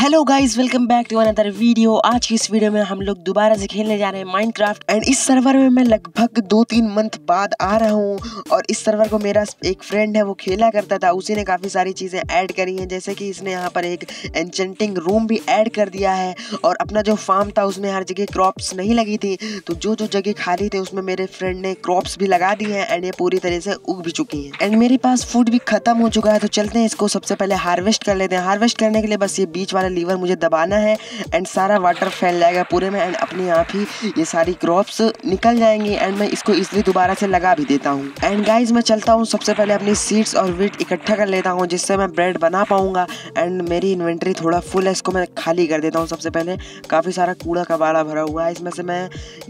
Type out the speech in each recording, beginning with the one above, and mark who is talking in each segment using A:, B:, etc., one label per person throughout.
A: hello guys welcome back to another video आज की इस वीडियो में हम लोग दोबारा से खेलने जा रहे हैं माइनक्राफ्ट एंड इस सर्वर में मैं लगभग दो तीन मंथ बाद आ रहा हूँ और इस सर्वर को मेरा एक फ्रेंड है वो खेला करता था उसी ने काफ़ी सारी चीज़ें ऐड करी हैं जैसे कि इसने यहाँ पर एक एनचेंटिंग रूम भी ऐड कर दिया है और अपना जो फार्म था उसमें हर जगह क्रॉप्स नहीं लगी थी तो जो जो जगह खाली थी उसमें मेरे फ्रेंड ने क्रॉप्स भी लगा दी हैं एंड ये पूरी तरह से उग भी चुकी हैं एंड मेरे पास फूड भी खत्म हो चुका है तो चलते हैं इसको सबसे पहले हार्वेस्ट कर लेते हैं हार्वेस्ट करने के लिए बस ये बीच वाले लीवर मुझे दबाना है एंड सारा वाटर फैल जाएगा पूरे में एंड अपने आप ही ये सारी क्रॉप्स निकल जाएंगी एंड मैं इसको इसलिए दोबारा से लगा भी देता हूँ एंड गाइज मैं चलता हूँ सबसे पहले अपनी सीड्स और वीट इकट्ठा कर लेता हूँ जिससे मैं ब्रेड बना पाऊँगा एंड मेरी इन्वेंट्री थोड़ा फुल है इसको मैं खाली कर देता हूँ सबसे पहले काफ़ी सारा कूड़ा कबाड़ा भरा हुआ है इसमें से मैं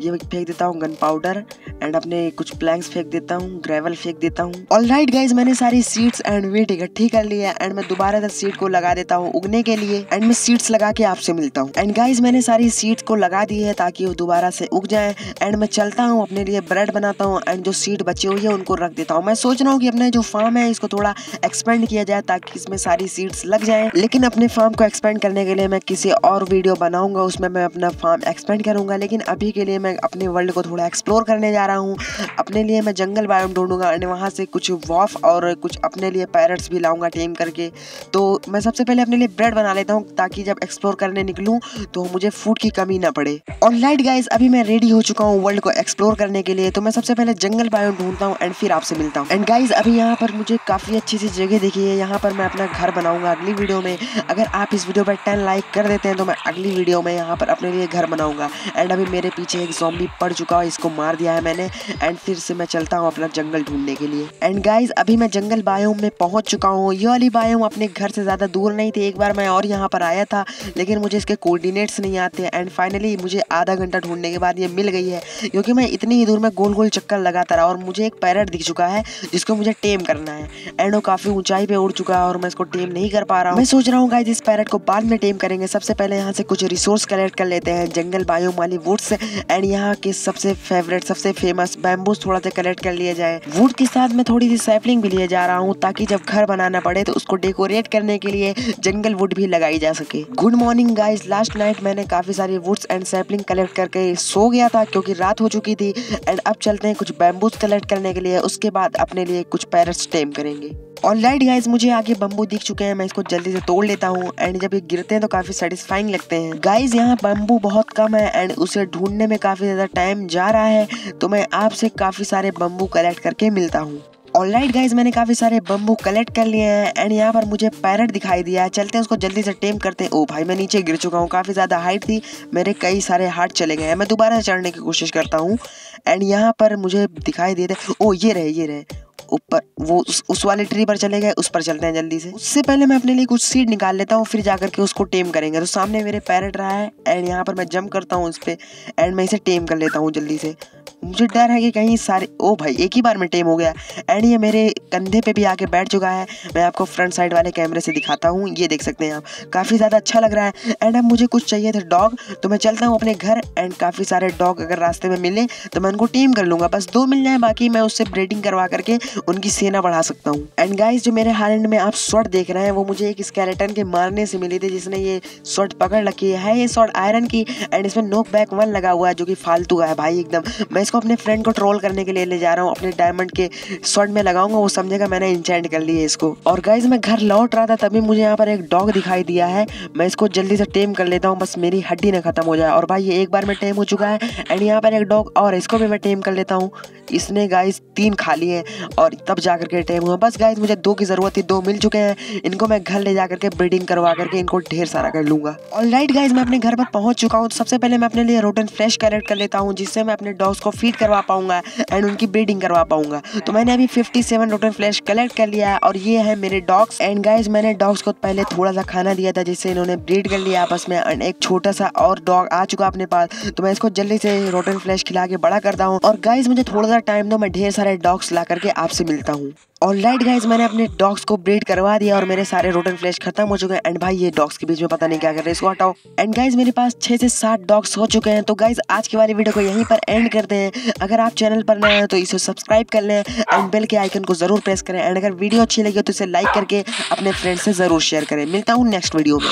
A: ये फेंक देता हूँ गन पाउडर एंड अपने कुछ प्लैंक्स फेंक देता हूँ ग्रेवल फेंक देता हूँ ऑल राइट गाइज मैंने सारी सीड्स एंड वीट इकट्ठी कर ली है एंड मैं दोबारा से सीड को लगा देता हूँ उगने के लिए एंड मैं सीड्स लगा के आपसे मिलता हूँ एंड गाइज मैंने सारी सीड्स को लगा दी है ताकि वो दोबारा से उग जाए एंड मैं चलता हूँ अपने लिए ब्रेड बनाता हूँ एंड जो सीड बची हुई है उनको रख देता हूँ मैं सोच रहा हूँ कि अपने जो फार्म है इसको थोड़ा एक्सपेंड किया जाए ताकि इसमें सारी सीड्स लग जाए लेकिन अपने फार्म को एक्सपेंड करने के लिए मैं किसी और वीडियो बनाऊंगा उसमें मैं अपना फार्म एक्सपेंड करूंगा लेकिन अभी के लिए मैं अपने वर्ल्ड को थोड़ा एक्सप्लोर करने जा रहा हूँ अपने लिए मैं जंगल बायोम ढूंढूंगा एंड वहाँ से कुछ वॉफ और कुछ अपने लिए पैरट्स भी लाऊंगा टेम करके तो मैं सबसे पहले अपने लिए ब्रेड बना लेता हूँ ताकि जब एक्सप्लोर करने निकलूँ तो मुझे फूड की कमी ना पड़े और लाइट गाइज अभी मैं रेडी हो चुका हूँ वर्ल्ड को एक्सप्लोर करने के लिए तो मैं सबसे पहले जंगल बायो ढूंढता हूँ एंड फिर आपसे मिलता हूँ एंड गाइज अभी यहाँ पर मुझे काफ़ी अच्छी सी जगह देखी है यहाँ पर मैं अपना घर बनाऊंगा अगली वीडियो में अगर आप इस वीडियो पर टेन लाइक कर देते हैं तो मैं अगली वीडियो में यहाँ पर अपने लिए घर बनाऊंगा एंड अभी मेरे पीछे एक जॉम्बी पड़ चुका है इसको मार दिया है मैंने एंड फिर से मैं चलता हूँ अपना जंगल ढूंढने के लिए एंड गाइज अभी मैं जंगल बायोम में पहुँच चुका हूँ ये वाली बायोम अपने घर से ज़्यादा दूर नहीं थी एक बार मैं और यहाँ पर बताया था लेकिन मुझे इसके कोऑर्डिनेट्स नहीं आते एंड फाइनली मुझे आधा घंटा ढूंढने के बाद ये मिल गई है क्योंकि मैं इतनी ही दूर में गोल गोल चक्कर लगाता रहा और मुझे एक पैरट दिख चुका है जिसको मुझे टेम करना है एंड वो काफ़ी ऊंचाई पर उड़ चुका है और मैं इसको टेम नहीं कर पा रहा हूँ मैं सोच रहा हूँ गाइज इस पैरट को बाद में टेम करेंगे सबसे पहले यहाँ से कुछ रिसोर्स कलेक्ट कर लेते हैं जंगल बायो माली वुड्स एंड यहाँ के सबसे फेवरेट सबसे फेमस बैम्बूस थोड़ा सा कलेक्ट कर लिए जाए वुड के साथ मैं थोड़ी सी सैपलिंग भी लिए जा रहा हूँ ताकि जब घर बनाना पड़े तो उसको डेकोरेट करने के लिए जंगल वुड भी लगाई जा सके good morning guys last night मैंने काफी सारी वुड्स एंड सैपलिंग कलेक्ट करके सो गया था क्योंकि रात हो चुकी थी एंड अब चलते हैं कुछ बैम्बूज कलेक्ट करने के लिए उसके बाद अपने लिए कुछ पैरट्स टेम करेंगे और लाइट गाइज मुझे आगे बम्बू दिख चुके हैं मैं इसको जल्दी से तोड़ लेता हूँ एंड जब ये गिरते हैं तो काफी सेटिस्फाइंग लगते हैं गाइज यहाँ बम्बू बहुत कम है एंड उसे ढूंढने में काफी ज्यादा टाइम जा रहा है तो मैं आपसे काफी सारे बम्बू कलेक्ट करके मिलता हूँ ऑलराइट गाइज मैंने काफ़ी सारे बम्बू कलेक्ट कर लिए हैं एंड यहाँ पर मुझे पैरट दिखाई दिया है चलते हैं उसको जल्दी से टेम करते हैं ओ भाई मैं नीचे गिर चुका हूँ काफ़ी ज़्यादा हाइट थी मेरे कई सारे हार्ट चले गए हैं मैं दोबारा से चढ़ने की कोशिश करता हूँ एंड यहाँ पर मुझे दिखाई दिए थे ओ ये रहे ये रहे ऊपर वो उस, उस वाले ट्री पर चले गए उस पर चलते हैं जल्दी से उससे पहले मैं अपने लिए कुछ सीड निकाल लेता हूँ फिर जाकर के उसको टेम करेंगे तो सामने मेरे पैरट रहा है एंड यहाँ पर मैं जंप करता हूँ उस पर एंड मैं इसे टेम कर लेता हूँ जल्दी से मुझे डर है कि कहीं सारे ओ भाई एक ही बार में टेम हो गया एंड ये मेरे कंधे पे भी आके बैठ चुका है मैं आपको फ्रंट साइड वाले कैमरे से दिखाता हूँ ये देख सकते हैं आप काफ़ी ज़्यादा अच्छा लग रहा है एंड अब मुझे कुछ चाहिए था डॉग तो मैं चलता हूँ अपने घर एंड काफ़ी सारे डॉग अगर रास्ते में मिले तो मैं उनको टीम कर लूँगा बस दो मिल जाए बाकी मैं उससे ब्रीडिंग करवा करके उनकी सेना बढ़ा सकता हूँ एंड गाइज जो मेरे हाल में आप शॉर्ट देख रहे हैं वो मुझे एक स्केलेटन के मारने से मिली थी जिसने ये शॉर्ट पकड़ रखी है ये शॉर्ट आयरन की एंड इसमें नोक बैक वन लगा हुआ है जो कि फालतू है भाई एकदम मैं इसको अपने फ्रेंड को ट्रोल करने के लिए ले जा रहा हूँ अपने डायमंड के शर्ट में लगाऊंगा वो समझेगा मैंने इंचेंट कर लिया इसको और गाइज मैं घर लौट रहा था तभी मुझे यहाँ पर एक डॉग दिखाई दिया है मैं इसको जल्दी से टेम कर लेता हूँ बस मेरी हड्डी ना खत्म हो जाए और भाई ये एक बार में टेम हो चुका है एंड यहाँ पर एक डॉग और इसको भी मैं टेम कर लेता हूँ इसने गाइज तीन खा लिए और तब जा करके टेम हुआ बस गाइज मुझे दो की ज़रूरत थी दो मिल चुके हैं इनको मैं घर ले जा करके ब्रीडिंग करवा करके इनको ढेर सारा कर लूंगा और राइट गाइज मैं अपने घर पर पहुंच चुका हूँ तो सबसे पहले मैं अपने लिए रोटन फ्रेश कैरेट कर लेता हूँ जिससे मैं अपने डॉग्स को फीड करवा पाऊँगा एंड उनकी ब्रीडिंग करवा पाऊंगा तो मैंने अभी fifty seven rotten flesh collect कर लिया है और ये है मेरे डॉग्स एंड गाइज मैंने डॉग्स को पहले थोड़ा सा खाना दिया था जिससे इन्होंने ब्रीड कर लिया आपस में एंड एक छोटा सा और डॉग आ चुका अपने पास तो मैं इसको जल्दी से रोटन फ्लैश खिला के बड़ा करता हूँ और गाइज मुझे थोड़ा सा टाइम दो मैं ढेर सारे डॉग्स ला करके आपसे मिलता हूँ और लाइट गाइज मैंने अपने डॉग्स को ब्रीड करवा दिया और मेरे सारे रोटन फ्लैश खत्म हो चुके हैं एंड भाई ये डॉग्स के बीच में पता नहीं क्या कर रहे इसको हटाओ एंड गाइज मेरे पास छह से सात डॉग्स हो चुके हैं तो गाइज आज की वाली वीडियो को यहीं पर एंड करते हैं अगर आप चैनल पर नए हैं तो इसे सब्सक्राइब कर लें एंड बेल के आइकन को जरूर प्रेस करें एंड अगर वीडियो अच्छी लगी तो इसे लाइक करके अपने फ्रेंड से जरूर शेयर करें मिलता हूँ नेक्स्ट वीडियो में